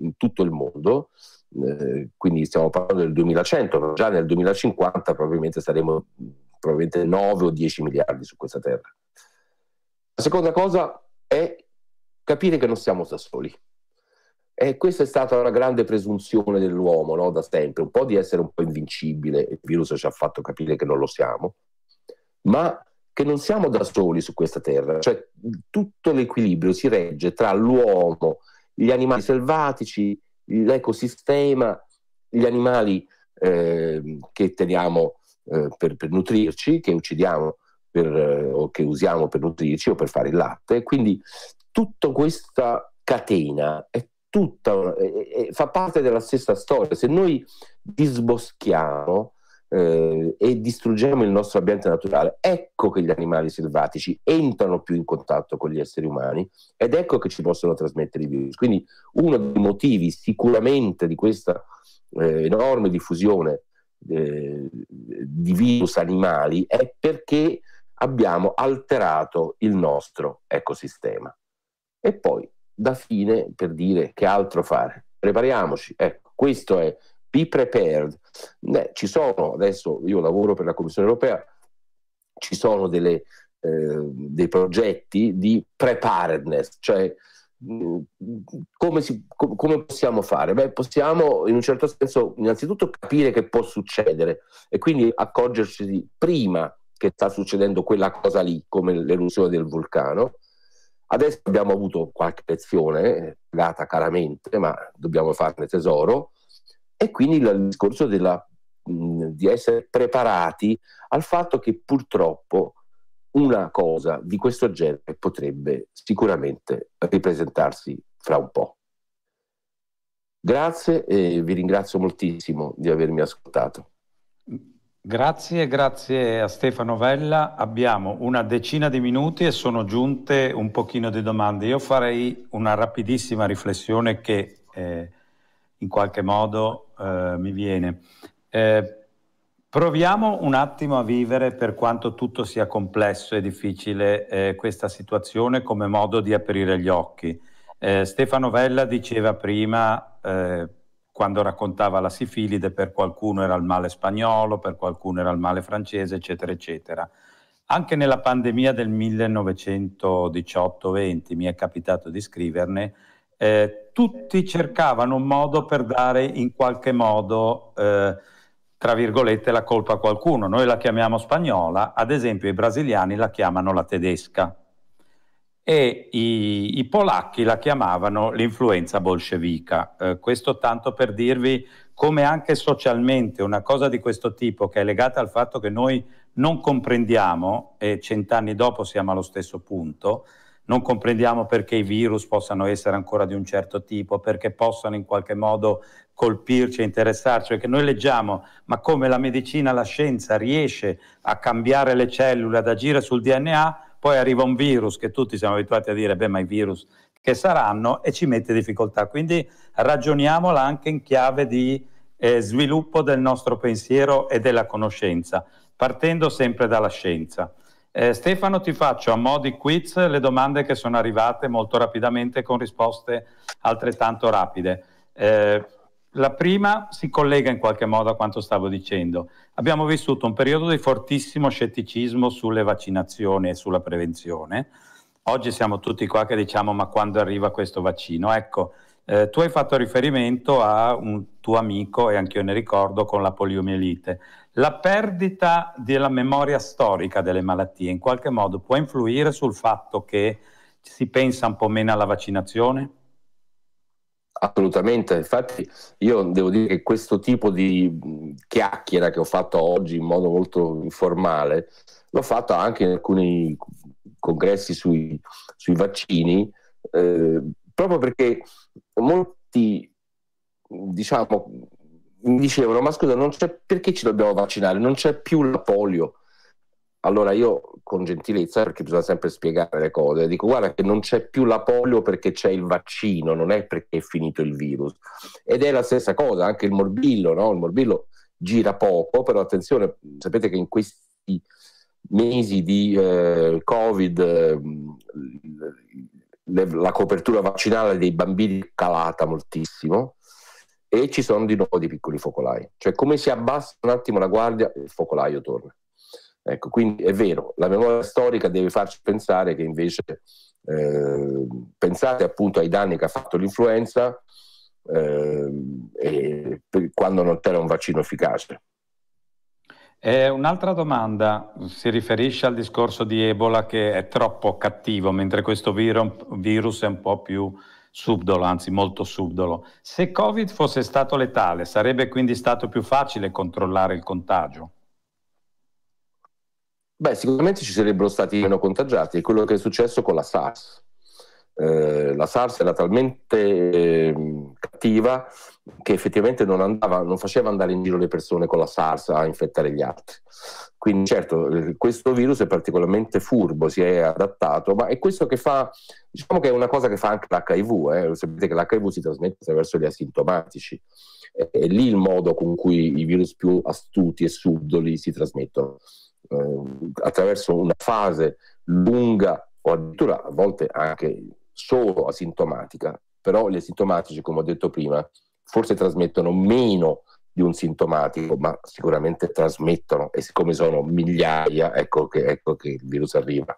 in tutto il mondo, eh, quindi stiamo parlando del 2100, già nel 2050 probabilmente saremo probabilmente 9 o 10 miliardi su questa terra. La seconda cosa è capire che non siamo da soli. E questa è stata una grande presunzione dell'uomo no? da sempre, un po' di essere un po' invincibile, il virus ci ha fatto capire che non lo siamo, ma che non siamo da soli su questa terra, cioè tutto l'equilibrio si regge tra l'uomo, gli animali selvatici, l'ecosistema, gli animali eh, che teniamo eh, per, per, nutrirci, che uccidiamo per, eh, o che usiamo per nutrirci o per fare il latte. Quindi tutta questa catena è tutta, è, è, fa parte della stessa storia. Se noi disboschiamo, eh, e distruggiamo il nostro ambiente naturale, ecco che gli animali selvatici entrano più in contatto con gli esseri umani ed ecco che ci possono trasmettere i virus. Quindi uno dei motivi sicuramente di questa eh, enorme diffusione eh, di virus animali è perché abbiamo alterato il nostro ecosistema. E poi, da fine, per dire che altro fare, prepariamoci. Ecco, questo è Be prepared. Eh, ci sono, adesso io lavoro per la Commissione europea, ci sono delle, eh, dei progetti di preparedness, cioè come, si, come, possiamo fare? Beh, possiamo in un certo senso innanzitutto capire che può succedere e quindi accorgerci prima che sta succedendo quella cosa lì, come l'eruzione del vulcano. Adesso abbiamo avuto qualche lezione, pagata eh, caramente, ma dobbiamo farne tesoro. E quindi il discorso della, mh, mm, di essere preparati al fatto che purtroppo una cosa di questo genere potrebbe sicuramente ripresentarsi fra un po'. Grazie e vi ringrazio moltissimo di avermi ascoltato. Grazie, grazie a Stefano Vella. Abbiamo una decina di minuti e sono giunte un pochino di domande. Io farei una rapidissima riflessione che eh, in qualche modo eh, mi viene. Eh, proviamo un attimo a vivere, per quanto tutto sia complesso e difficile, eh, questa situazione come modo di aprire gli occhi. Eh, Stefano Vella diceva prima, eh, quando raccontava la sifilide, per qualcuno era il male spagnolo, per qualcuno era il male francese, eccetera, eccetera. Anche nella pandemia del 1918-20 mi è capitato di scriverne, eh, tutti cercavano un modo per dare in qualche modo, eh, tra virgolette, la colpa a qualcuno. Noi la chiamiamo spagnola, ad esempio i brasiliani la chiamano la tedesca e i, i polacchi la chiamavano l'influenza bolscevica. Eh, questo tanto per dirvi come anche socialmente una cosa di questo tipo che è legata al fatto che noi non comprendiamo, e cent'anni dopo siamo allo stesso punto, non comprendiamo perché i virus possano essere ancora di un certo tipo, perché possano in qualche modo colpirci e interessarci, perché noi leggiamo, ma come la medicina, la scienza riesce a cambiare le cellule, ad agire sul DNA, poi arriva un virus che tutti siamo abituati a dire, beh, ma i virus che saranno e ci mette difficoltà. Quindi ragioniamola anche in chiave di eh, sviluppo del nostro pensiero e della conoscenza, partendo sempre dalla scienza. Eh, Stefano, ti faccio a mo' di quiz le domande che sono arrivate molto rapidamente con risposte altrettanto rapide. Eh, la prima si collega in qualche modo a quanto stavo dicendo. Abbiamo vissuto un periodo di fortissimo scetticismo sulle vaccinazioni e sulla prevenzione. Oggi siamo tutti qua che diciamo ma quando arriva questo vaccino? Ecco, eh, tu hai fatto riferimento a un tuo amico, e anch'io ne ricordo, con la poliomielite. La perdita della memoria storica delle malattie in qualche modo può influire sul fatto che si pensa un po' meno alla vaccinazione? Assolutamente, infatti io devo dire che questo tipo di mm, chiacchiera che ho fatto oggi in modo molto informale, l'ho fatto anche in alcuni congressi sui, sui vaccini, eh, proprio perché molti, diciamo, mi dicevano, ma scusa, non c'è, perché ci dobbiamo vaccinare? Non c'è più la polio. Allora io con gentilezza, perché bisogna sempre spiegare le cose, dico guarda che non c'è più la polio perché c'è il vaccino, non è perché è finito il virus. Ed è la stessa cosa, anche il morbillo, no? il morbillo gira poco, però attenzione, sapete che in questi mesi di eh, Covid ehm, le, la copertura vaccinale dei bambini calata moltissimo e ci sono di nuovo dei piccoli focolai. Cioè come si abbassa un attimo la guardia, il focolaio torna. Ecco, quindi è vero, la memoria storica deve farci pensare che invece eh, pensate appunto ai danni che ha fatto l'influenza eh, quando non c'era un vaccino efficace. Eh, un'altra domanda si riferisce al discorso di Ebola che è troppo cattivo, mentre questo virus è un po' più subdolo, anzi molto subdolo. Se Covid fosse stato letale, sarebbe quindi stato più facile controllare il contagio? Beh, sicuramente ci sarebbero stati meno contagiati, è quello che è successo con la SARS. Eh, la SARS era talmente eh, cattiva che effettivamente non, andava, non, faceva andare in giro le persone con la SARS a infettare gli altri. Quindi certo, eh, questo virus è particolarmente furbo, si è adattato, ma è questo che fa, diciamo che è una cosa che fa anche l'HIV, eh. sapete che l'HIV si trasmette attraverso gli asintomatici, è lì il modo con cui i virus più astuti e subdoli si trasmettono, eh, attraverso una fase lunga o addirittura a volte anche solo asintomatica, però gli asintomatici, come ho detto prima, forse trasmettono meno di un sintomatico, ma sicuramente trasmettono e siccome sono migliaia, ecco che, ecco che il virus arriva.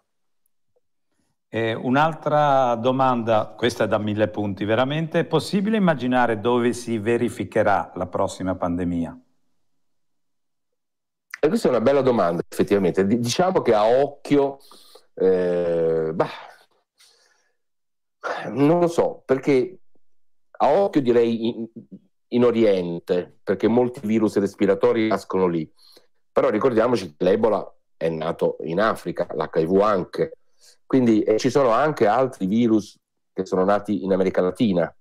Eh, un'altra domanda, questa è da mille punti, veramente è possibile immaginare dove si verificherà la prossima pandemia? E eh, questa è una bella domanda, effettivamente. Diciamo che a occhio, eh, bah, non lo so, perché a occhio direi in, in Oriente, perché molti virus respiratori nascono lì. Però ricordiamoci che l'Ebola è nato in Africa, l'HIV anche. Quindi ci sono anche altri virus che sono nati in America Latina.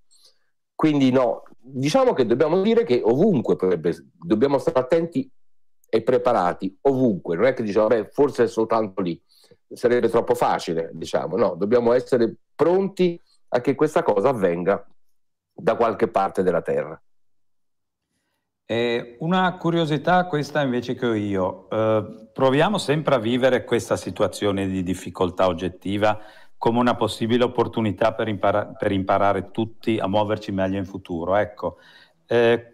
Quindi no, diciamo che dobbiamo dire che ovunque potrebbe, dobbiamo stare attenti e preparati, ovunque, non è che diciamo, beh, forse è soltanto lì sarebbe troppo facile, diciamo, no, dobbiamo essere pronti a che questa cosa avvenga da qualche parte della Terra. Eh, una curiosità questa invece che ho io, eh, proviamo sempre a vivere questa situazione di difficoltà oggettiva come una possibile opportunità per, impara- per imparare tutti a muoverci meglio in futuro. Ecco, eh,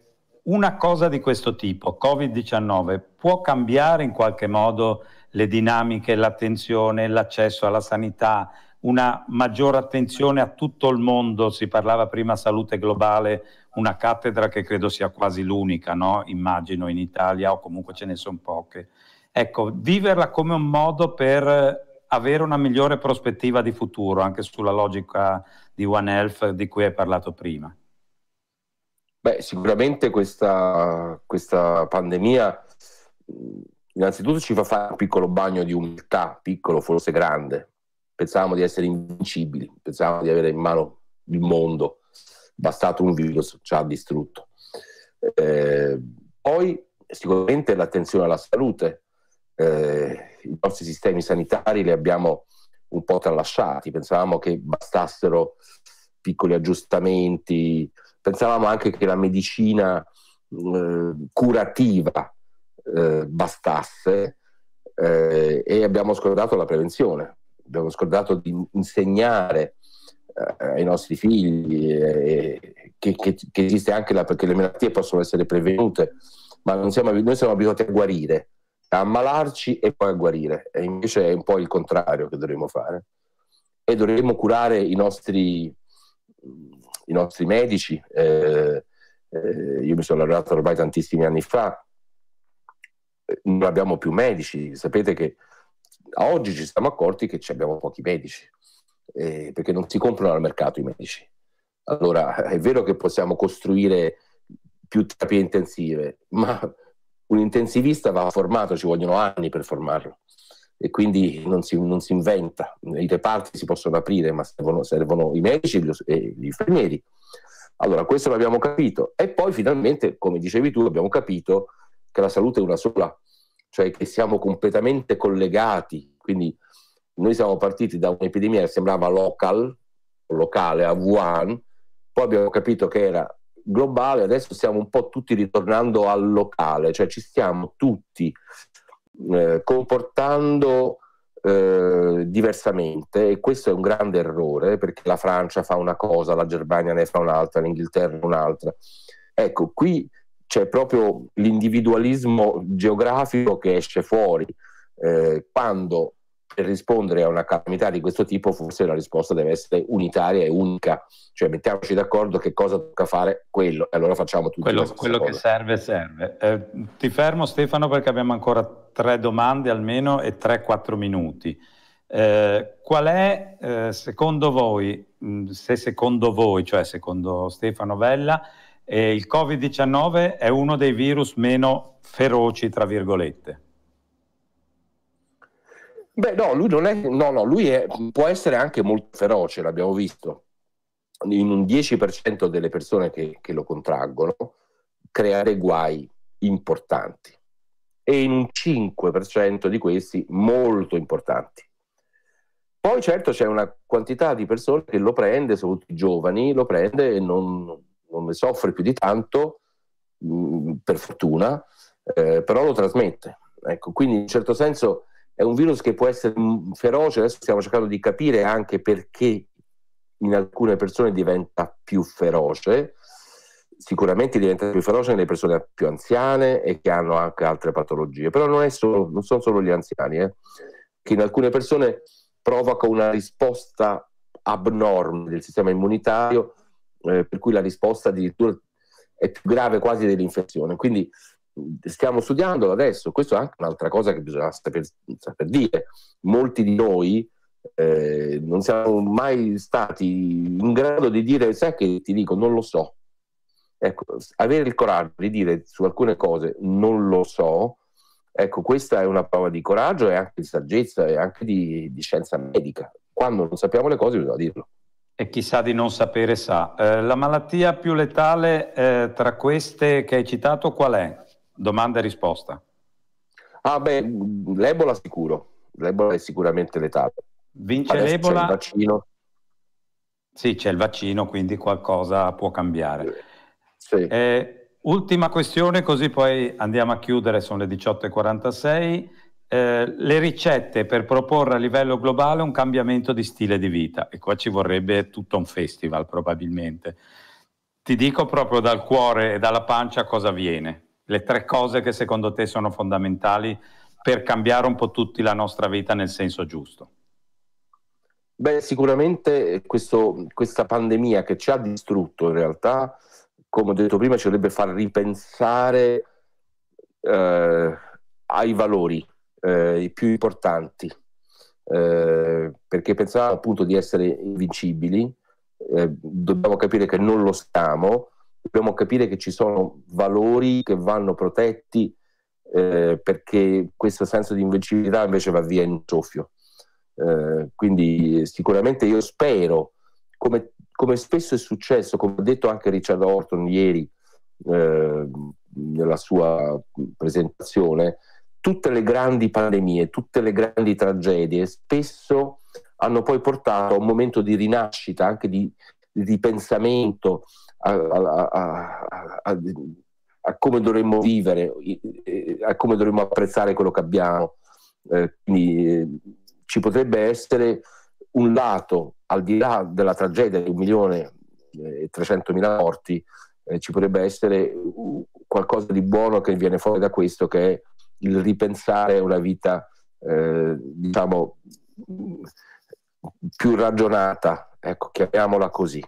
una cosa di questo tipo, Covid-19, può cambiare in qualche modo le dinamiche, l'attenzione, l'accesso alla sanità, una maggiore attenzione a tutto il mondo, si parlava prima salute globale, una cattedra che credo sia quasi l'unica, no? immagino in Italia o comunque ce ne sono poche. Ecco, viverla come un modo per avere una migliore prospettiva di futuro, anche sulla logica di One Health di cui hai parlato prima. Beh, sicuramente questa, questa pandemia innanzitutto ci fa fare un piccolo bagno di umiltà, piccolo, forse grande. Pensavamo di essere invincibili, pensavamo di avere in mano il mondo, bastato un virus ci ha distrutto. Eh, poi sicuramente l'attenzione alla salute, eh, i nostri sistemi sanitari li abbiamo un po' tralasciati, pensavamo che bastassero piccoli aggiustamenti, pensavamo anche che la medicina eh, curativa eh, bastasse eh, e abbiamo scordato la prevenzione, abbiamo scordato di insegnare eh, ai nostri figli eh, che, che, che, esiste anche la, perché le malattie possono essere prevenute, ma siamo, noi siamo abituati a guarire, a ammalarci e poi a guarire, e invece è un po' il contrario che dovremmo fare. E dovremmo curare i nostri, i nostri medici. Eh, eh, io mi sono laureato ormai tantissimi anni fa, non abbiamo più medici. Sapete che a oggi ci siamo accorti che abbiamo pochi medici, eh, perché non si comprano al mercato i medici. Allora, è vero che possiamo costruire più terapie intensive, ma un intensivista va formato, ci vogliono anni per formarlo e quindi non si, non si inventa. I reparti si possono aprire, ma servono, servono i medici e gli infermieri. Allora, questo l'abbiamo capito. E poi finalmente, come dicevi tu, abbiamo capito che la salute è una sola, cioè che siamo completamente collegati. Quindi noi siamo partiti da un'epidemia che sembrava local, locale, a Wuhan, poi abbiamo capito che era globale, adesso stiamo un po' tutti ritornando al locale, cioè ci stiamo tutti eh, comportando eh, diversamente e questo è un grande errore perché la Francia fa una cosa, la Germania ne fa un'altra, l'Inghilterra un'altra. Ecco, qui c'è proprio l'individualismo geografico che esce fuori, eh, quando per rispondere a una calamità di questo tipo forse la risposta deve essere unitaria e unica, cioè mettiamoci d'accordo che cosa tocca fare quello e allora facciamo tutto. Quello, quello che serve serve. Eh, ti fermo Stefano perché abbiamo ancora tre domande almeno e tre quattro minuti. Eh, qual è eh, secondo voi, se secondo voi, cioè secondo Stefano Vella, e il Covid-19 è uno dei virus meno feroci, tra virgolette. Beh, no, lui non è. No, no, lui è, può essere anche molto feroce, l'abbiamo visto. In un 10% delle persone che, che lo contraggono, creare guai importanti. E in un 5% di questi molto importanti. Poi certo c'è una quantità di persone che lo prende, soprattutto i giovani, lo prende e non, non ne soffre più di tanto, mh, mm, per fortuna, eh, però lo trasmette. Ecco, quindi in un certo senso è un virus che può essere feroce, adesso stiamo cercando di capire anche perché in alcune persone diventa più feroce, sicuramente diventa più feroce nelle persone più anziane e che hanno anche altre patologie, però non, solo, non sono solo gli anziani, eh, che in alcune persone provoca una risposta abnorme del sistema immunitario eh, per cui la risposta addirittura è più grave quasi dell'infezione. Quindi stiamo studiandolo adesso, questo è anche un'altra cosa che bisogna saper, saper dire. Molti di noi eh, non siamo mai stati in grado di dire, sai che ti dico, non lo so. Ecco, avere il coraggio di dire su alcune cose non lo so, ecco, questa è una prova di coraggio e anche di saggezza e anche di, di scienza medica. Quando non sappiamo le cose bisogna dirlo. E chissà di non sapere sa. Eh, la malattia più letale eh, tra queste che hai citato qual è? Domanda e risposta. Ah beh, l'Ebola sicuro, l'Ebola è sicuramente letale. Vince Adesso l'Ebola? C'è il vaccino. Sì, c'è il vaccino, quindi qualcosa può cambiare. Sì. Eh, ultima questione, così poi andiamo a chiudere, sono le 18.46. Eh, le ricette per proporre a livello globale un cambiamento di stile di vita e qua ci vorrebbe tutto un festival probabilmente. Ti dico proprio dal cuore e dalla pancia cosa viene, le tre cose che secondo te sono fondamentali per cambiare un po' tutti la nostra vita nel senso giusto. Beh, sicuramente questo, questa pandemia che ci ha distrutto in realtà, come ho detto prima, ci dovrebbe far ripensare eh, ai valori, eh, i più importanti, eh, perché pensavamo appunto di essere invincibili, eh, dobbiamo capire che non lo stiamo, dobbiamo capire che ci sono valori che vanno protetti eh, perché questo senso di invincibilità invece va via in soffio. Eh, quindi sicuramente io spero, come, come, spesso è successo, come ha detto anche Richard Orton ieri eh, nella sua presentazione, tutte le grandi pandemie, tutte le grandi tragedie spesso hanno poi portato a un momento di rinascita, anche di, di pensamento a, a, a, a, come dovremmo vivere, a come dovremmo apprezzare quello che abbiamo. Eh, quindi eh, ci potrebbe essere un lato, al di là della tragedia di un milione e eh, trecentomila morti, eh, ci potrebbe essere qualcosa di buono che viene fuori da questo, che è il ripensare una vita, eh, diciamo, più ragionata, ecco, chiamiamola così.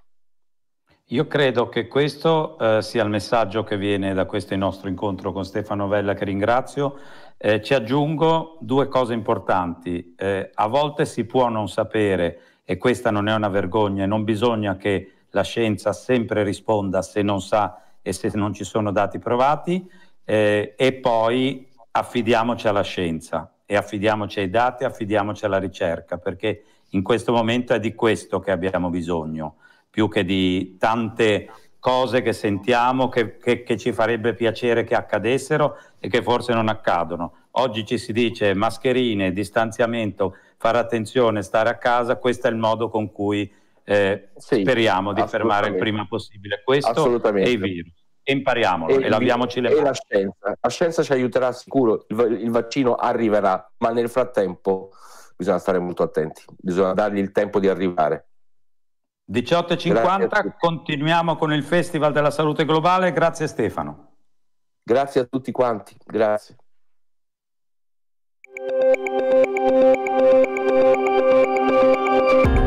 Io credo che questo eh, sia il messaggio che viene da questo nostro incontro con Stefano Vella, che ringrazio. Eh, ci aggiungo due cose importanti. Eh, a volte si può non sapere, e questa non è una vergogna, e non bisogna che la scienza sempre risponda se non sa e se non ci sono dati provati. Eh, e poi affidiamoci alla scienza e affidiamoci ai dati, affidiamoci alla ricerca, perché in questo momento è di questo che abbiamo bisogno, più che di tante cose che sentiamo che, che, che ci farebbe piacere che accadessero e che forse non accadono. Oggi ci si dice mascherine, distanziamento, fare attenzione, stare a casa, questo è il modo con cui eh, sì, speriamo di fermare il prima possibile questo e i virus e impariamolo e, e laviamoci le mani. E la scienza. la scienza ci aiuterà sicuro, il, il vaccino arriverà, ma nel frattempo bisogna stare molto attenti, bisogna dargli il tempo di arrivare. 18.50, continuiamo con il Festival della Salute Globale, grazie Stefano. Grazie a tutti quanti, grazie. Thank you.